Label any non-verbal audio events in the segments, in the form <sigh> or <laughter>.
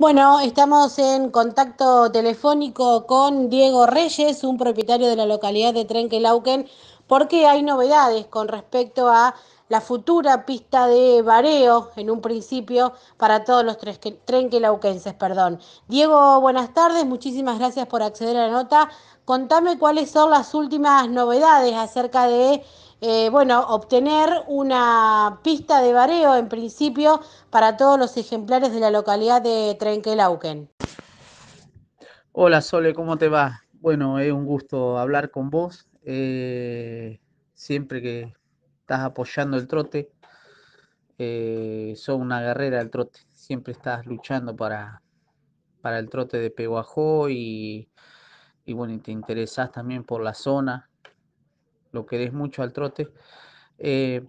Bueno, estamos en contacto telefónico con Diego Reyes, un propietario de la localidad de Trenquelauquen, porque hay novedades con respecto a la futura pista de bareo, en un principio, para todos los trenquelauquenses. Perdón. Diego, buenas tardes, muchísimas gracias por acceder a la nota. Contame cuáles son las últimas novedades acerca de eh, bueno, obtener una pista de vareo en principio para todos los ejemplares de la localidad de Trenquelauquen. Hola Sole, ¿cómo te va? Bueno, es un gusto hablar con vos. Eh, siempre que estás apoyando el trote, eh, una guerrera del trote. Siempre estás luchando para, el trote de Peguajó y, y bueno, y te interesás también por la zona lo querés mucho al trote. Eh,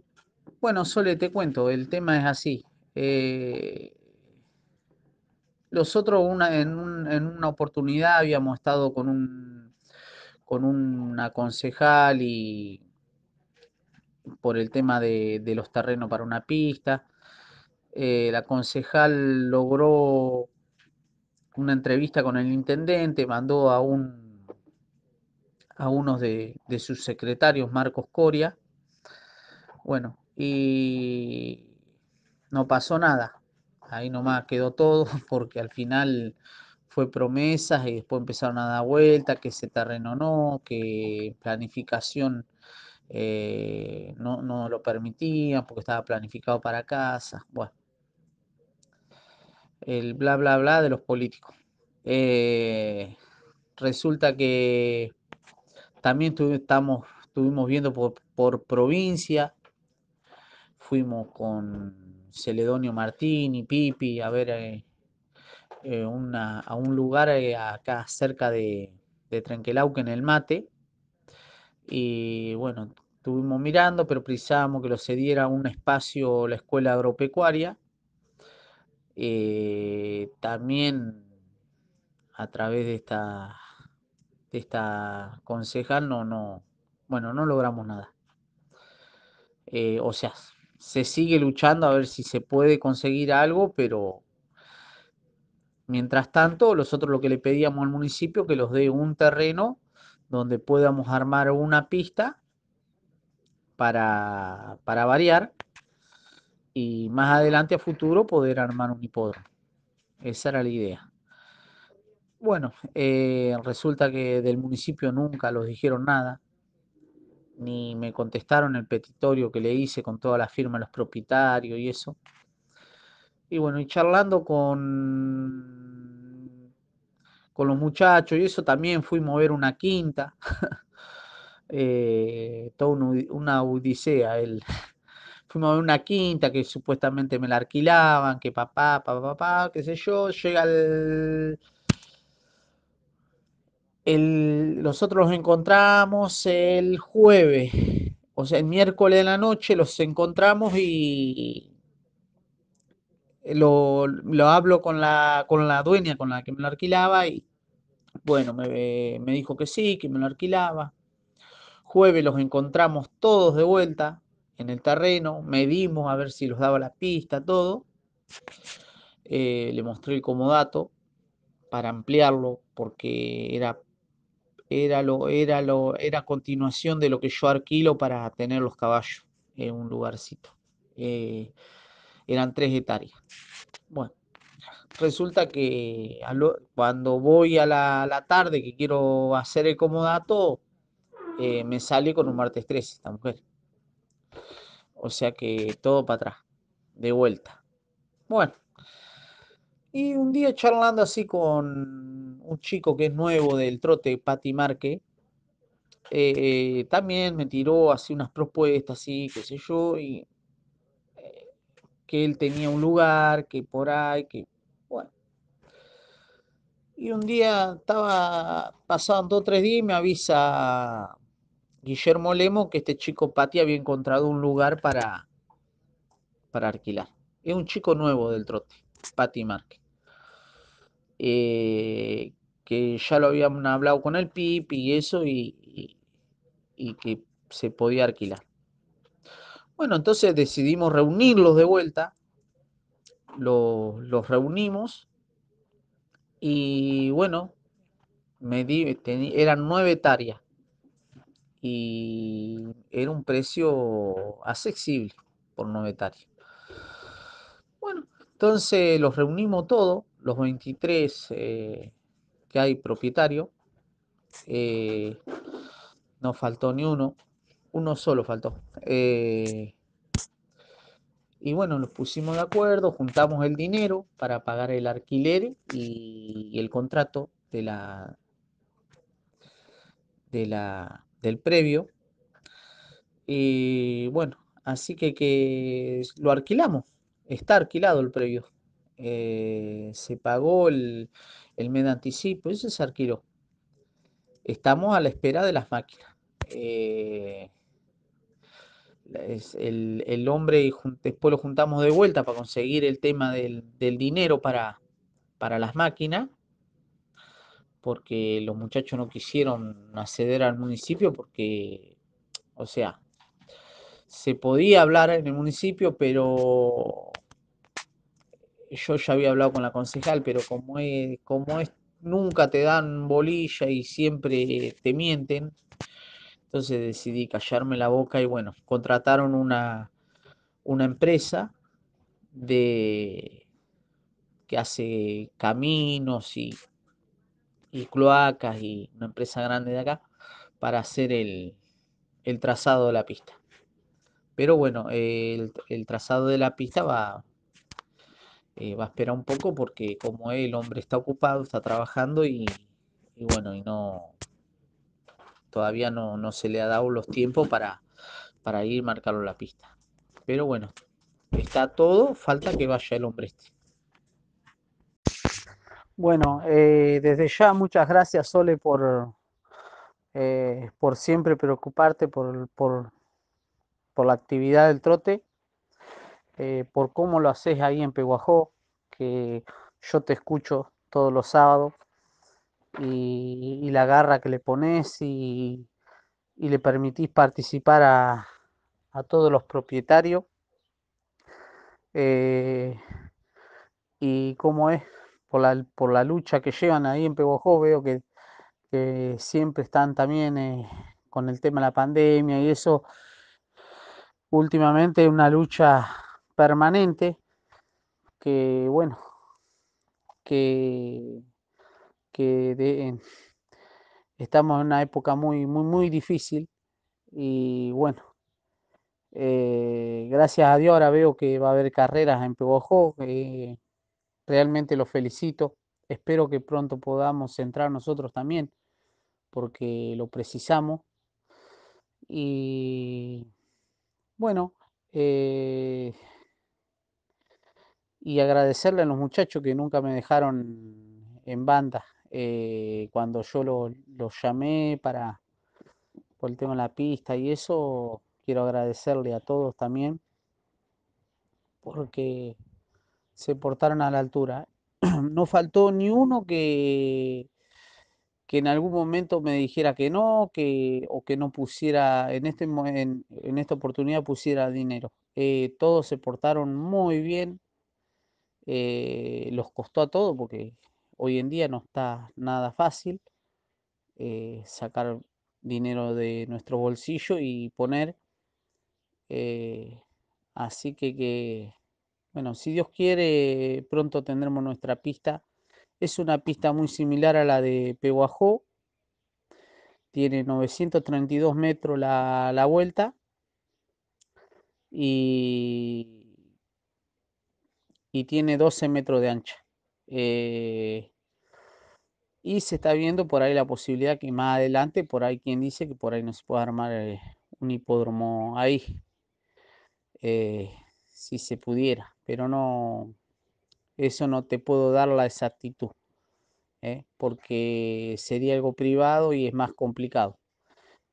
bueno, Sole, te cuento, el tema es así. los eh, otros una, en, una oportunidad habíamos estado con un con una concejal y por el tema de, los terrenos para una pista. Eh, la concejal logró una entrevista con el intendente, mandó a un a uno de, sus secretarios, Marcos Coria. Bueno, y no pasó nada. Ahí nomás quedó todo <laughs> porque al final fue promesas y después empezaron a dar vuelta, que ese terreno no, que planificación eh, no, lo permitía porque estaba planificado para casa. Bueno, el bla, bla, bla de los políticos. Eh, resulta que también estuvimos viendo por, provincia. Fuimos con Celedonio Martín y Pipi a ver eh, eh, a un lugar eh, acá cerca de, de en el Mate. Y bueno, estuvimos mirando, pero precisábamos que lo cediera un espacio la escuela agropecuaria. también a través de esta esta concejal no, no, bueno, no logramos nada. Eh, o sea, se sigue luchando a ver si se puede conseguir algo, pero mientras tanto, nosotros lo que le pedíamos al municipio que los dé un terreno donde podamos armar una pista para, para variar y más adelante a futuro poder armar un hipódromo. Esa era la idea. Bueno, eh, resulta que del municipio nunca los dijeron nada, ni me contestaron el petitorio que le hice con toda la firma de los propietarios y eso. Y bueno, y charlando con, con los muchachos y eso también fui a mover una quinta. <laughs> eh, toda una odisea. El, <laughs> fuimos a mover una quinta que supuestamente me la alquilaban, que papá, papá, papá, qué sé yo. Llega el el, nosotros los encontramos el jueves, o sea, el miércoles de la noche los encontramos y lo, lo hablo con la, con la dueña, con la que me lo alquilaba y bueno, me, dijo que sí, que me lo alquilaba. Jueves los encontramos todos de vuelta en el terreno, medimos a ver si los daba la pista, todo. Eh, le mostré el comodato para ampliarlo porque era era, lo, era, lo, era continuación de lo que yo arquilo para tener los caballos en un lugarcito. Eh, eran tres hectáreas. Bueno, resulta que cuando voy a la, la, tarde que quiero hacer el comodato, eh, me sale con un martes 13 esta mujer. O sea que todo para atrás, de vuelta. Bueno, y un día charlando así con un chico que es nuevo del trote, Pati Marque, eh, también me tiró así unas propuestas, así, qué sé yo, y eh, que él tenía un lugar, que por ahí, que bueno. Y un día estaba pasando tres días y me avisa Guillermo Lemo que este chico Pati había encontrado un lugar para, para alquilar. Es un chico nuevo del trote, Pati Marque eh, que ya lo habían hablado con el PIP y eso, y, que se podía alquilar. Bueno, entonces decidimos reunirlos de vuelta, los, reunimos y bueno, me di, eran nueve hectáreas y era un precio accesible por nueve hectáreas. Bueno, entonces los reunimos todos, los 23 que hay propietario. Eh, no faltó ni uno, uno solo faltó. Eh, y bueno, nos pusimos de acuerdo, juntamos el dinero para pagar el alquiler y, el contrato de la, de la, del previo. Y bueno, así que, que lo alquilamos, está alquilado el previo. Eh, se pagó el, el me anticipo, ese se Estamos a la espera de las máquinas. Eh, el, hombre, y después lo juntamos de vuelta para conseguir el tema del, del dinero para, para las máquinas, porque los muchachos no quisieron acceder al municipio porque, o sea, se podía hablar en el municipio, pero yo ya había hablado con la concejal, pero como es, como es, nunca te dan bolilla y siempre te mienten, entonces decidí callarme la boca y bueno, contrataron una, una empresa de que hace caminos y, y cloacas y una empresa grande de acá para hacer el, trazado de la pista. Pero bueno, el, el trazado de la pista va, eh, va a esperar un poco porque como el hombre está ocupado, está trabajando y, bueno, y no todavía no, se le ha dado los tiempos para, para ir marcarlo la pista. Pero bueno, está todo, falta que vaya el hombre este. Bueno, eh, desde ya muchas gracias Sole por, eh, por siempre preocuparte por, por la actividad del trote. Eh, por cómo lo haces ahí en Peguajó, que yo te escucho todos los sábados, y, la garra que le pones y, le permitís participar a, a todos los propietarios. Eh, y cómo es por la, lucha que llevan ahí en Peguajó, veo que, siempre están también eh, con el tema de la pandemia y eso. Últimamente una lucha permanente que, bueno, que, que estamos en una época muy, muy, muy difícil y bueno, eh, gracias a Dios ahora veo que va a haber carreras en Pebojó, eh, realmente los felicito, espero que pronto podamos entrar nosotros también, porque lo precisamos y bueno, eh, y agradecerle a los muchachos que nunca me dejaron en banda. Eh, cuando yo los llamé para por el tema de la pista y eso, quiero agradecerle a todos también porque se portaron a la altura. <clears throat> No faltó ni uno que, que en algún momento me dijera que no, que, o que no pusiera, en, este, en, esta oportunidad pusiera dinero. Eh, todos se portaron muy bien, eh, los costó a todos porque hoy en día no está nada fácil eh, sacar dinero de nuestro bolsillo y poner. Eh, así que, bueno, si Dios quiere, pronto tendremos nuestra pista. Es una pista muy similar a la de Pehuajó. Tiene 932 metros la, la vuelta. Y y tiene 12 metros de ancha... Eh, y se está viendo por ahí la posibilidad que más adelante, por ahí quien dice que por ahí no se puede armar eh, un hipódromo ahí, eh, si se pudiera, pero no, eso no te puedo dar la exactitud, porque sería algo privado y es más complicado.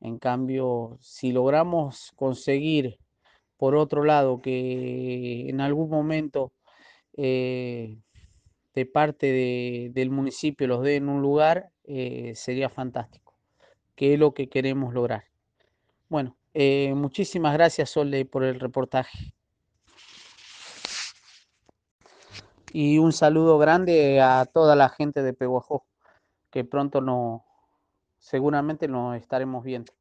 En cambio, si logramos conseguir, por otro lado, que en algún momento eh, de parte del municipio los dé en un lugar, eh, sería fantástico, que es lo que queremos lograr. Bueno, eh, muchísimas gracias Sole por el reportaje. Y un saludo grande a toda la gente de Peguajó, que pronto no, seguramente nos estaremos viendo.